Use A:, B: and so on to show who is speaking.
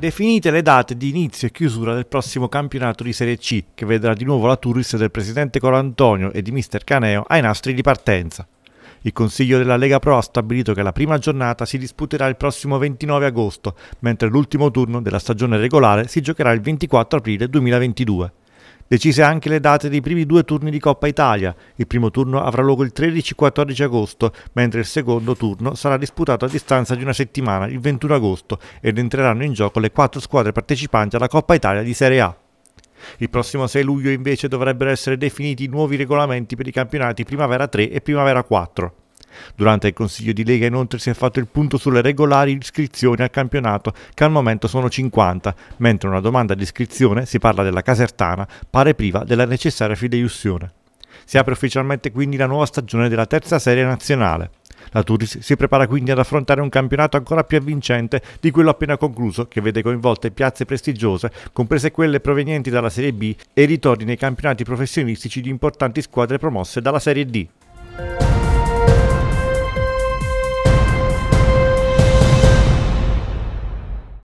A: definite le date di inizio e chiusura del prossimo campionato di Serie C, che vedrà di nuovo la Turris del presidente Colantonio e di mister Caneo ai nastri di partenza. Il Consiglio della Lega Pro ha stabilito che la prima giornata si disputerà il prossimo 29 agosto, mentre l'ultimo turno della stagione regolare si giocherà il 24 aprile 2022. Decise anche le date dei primi due turni di Coppa Italia. Il primo turno avrà luogo il 13-14 agosto, mentre il secondo turno sarà disputato a distanza di una settimana, il 21 agosto, ed entreranno in gioco le quattro squadre partecipanti alla Coppa Italia di Serie A. Il prossimo 6 luglio invece dovrebbero essere definiti nuovi regolamenti per i campionati Primavera 3 e Primavera 4. Durante il Consiglio di Lega inoltre si è fatto il punto sulle regolari iscrizioni al campionato che al momento sono 50, mentre una domanda di iscrizione, si parla della Casertana, pare priva della necessaria fideiussione. Si apre ufficialmente quindi la nuova stagione della terza serie nazionale. La Turis si prepara quindi ad affrontare un campionato ancora più avvincente di quello appena concluso, che vede coinvolte piazze prestigiose, comprese quelle provenienti dalla Serie B, e ritorni nei campionati professionistici di importanti squadre promosse dalla Serie D.